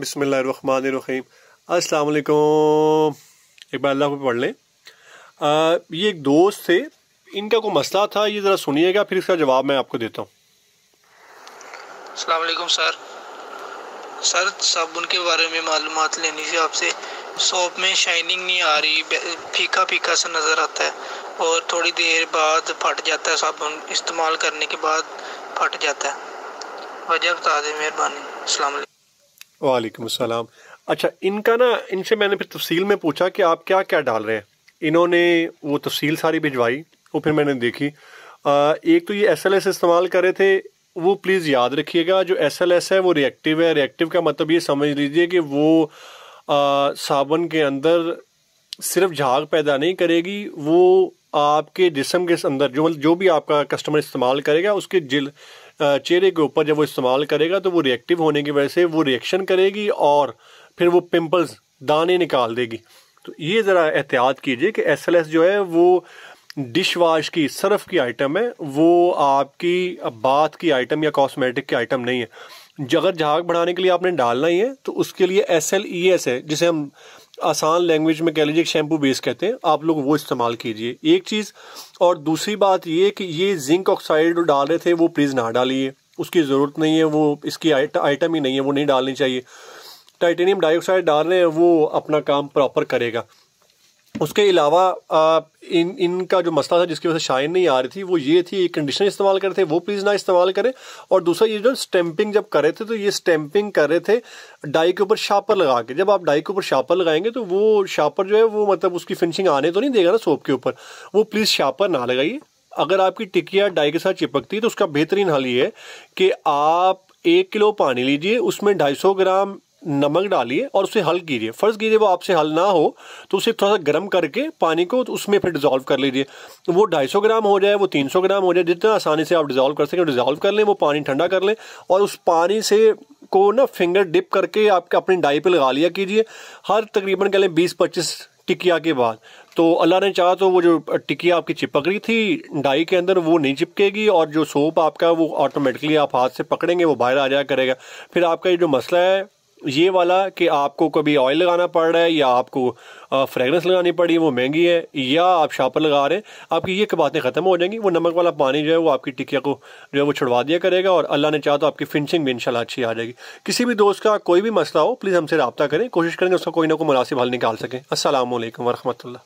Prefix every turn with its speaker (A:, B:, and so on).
A: बिसमीम असलकुम एक बार अल्लाह को पढ़ लें ये एक दोस्त थे इनका कोई मसला था ये ज़रा सुनिएगा फिर इसका जवाब मैं आपको देता हूँ
B: अलैक्म सर सर साबुन के बारे में मालूम लेनी थी आपसे सोप में शाइनिंग नहीं आ रही फीका फीका सा नज़र आता है और थोड़ी देर बाद फट जाता है साबुन इस्तेमाल करने के बाद फट जाता है वजह बता दें मेहरबानी अलैक्
A: वालेकुम अस्सलाम अच्छा इनका ना इनसे मैंने फिर तफसील में पूछा कि आप क्या क्या डाल रहे हैं इन्होंने वो तफसील सारी भिजवाई वो फिर मैंने देखी आ, एक तो ये एस एल एस इस्तेमाल कर रहे थे वो प्लीज़ याद रखिएगा जो एस एल एस है वो रिएक्टिव है रिएक्टिव का मतलब ये समझ लीजिए कि वो साबुन के अंदर सिर्फ झाग पैदा नहीं करेगी वो आपके जिसम के अंदर जो जो भी आपका कस्टमर इस्तेमाल करेगा उसके जिल चेहरे के ऊपर जब वो इस्तेमाल करेगा तो वो रिएक्टिव होने की वजह से वो रिएक्शन करेगी और फिर वो पिंपल्स दाने निकाल देगी तो ये ज़रा एहतियात कीजिए कि एस एल एस जो है वो डिश वाश की सर्फ की आइटम है वो आपकी बाथ की आइटम या कॉस्मेटिक की आइटम नहीं है जगह झाग बढ़ाने के लिए आपने डालना ही है तो उसके लिए एस एल ई एस है जिसे हम आसान लैंग्वेज में कह लीजिए शैम्पू बेस कहते हैं आप लोग वो इस्तेमाल कीजिए एक चीज़ और दूसरी बात ये कि ये जिंक ऑक्साइड डाल रहे थे वो प्लीज़ ना डालिए उसकी ज़रूरत नहीं है वो इसकी आइटम ही नहीं है वो नहीं डालनी चाहिए टाइटेनियम डाइऑक्साइड डाल रहे हैं वो अपना काम प्रॉपर करेगा उसके अलावा इन इनका जो मसला था जिसकी वजह से शाइन नहीं आ रही थी वो ये थी कंडीशनर इस्तेमाल कर रहे थे वो प्लीज़ ना इस्तेमाल करें और दूसरा ये जो स्टैंपिंग जब कर रहे थे तो ये स्टैंपिंग कर रहे थे डाई के ऊपर शापर लगा के जब आप डाई के ऊपर शापर लगाएंगे तो वो शापर जो है वो मतलब उसकी फिनिशिंग आने तो नहीं देगा ना सोप के ऊपर वो प्लीज़ शापर ना लगाइए अगर आपकी टिकिया डाई के साथ चिपकती है तो उसका बेहतरीन हल ये है कि आप एक किलो पानी लीजिए उसमें ढाई ग्राम नमक डालिए और उसे हल कीजिए फर्ज कीजिए वो आपसे हल ना हो तो उसे थोड़ा सा गर्म करके पानी को तो उसमें फिर डिजोल्व कर लीजिए वो वो 250 ग्राम हो जाए वो 300 ग्राम हो जाए जितना आसानी से आप डिजोल्व कर सकें डिजोल्व कर लें वो पानी ठंडा कर लें और उस पानी से को ना फिंगर डिप करके आप अपनी डाई पर लगा लिया कीजिए हर तकरीबन कह लें बीस पच्चीस टिकिया के बाद तो अल्लाह ने चाहा तो वो जो टिकिया आपकी चिपक रही थी डाई के अंदर वो नहीं चिपकेगी और जो सोप आपका वो ऑटोमेटिकली आप हाथ से पकड़ेंगे वो बाहर आ जाया करेगा फिर आपका ये जो मसला है ये वाला कि आपको कभी ऑयल लगाना पड़ रहा है या आपको फ्रेगरेंस लगानी पड़ी वो महंगी है या आप शापर लगा रहे हैं आपकी ये बातें ख़त्म हो जाएंगी वो नमक वाला पानी जो है वो आपकी टिकिया को जो है वो छुड़वा दिया करेगा और अल्लाह ने चाहा तो आपकी फिनिशिंग भी इनशाला अच्छी आ जाएगी किसी भी दोस्त का कोई भी मसला हो प्लीज़ हमसे रबता करें कोशिश करेंगे उसका कोई ना कोई मुनासिब हल निकाल सकें असल वरहमल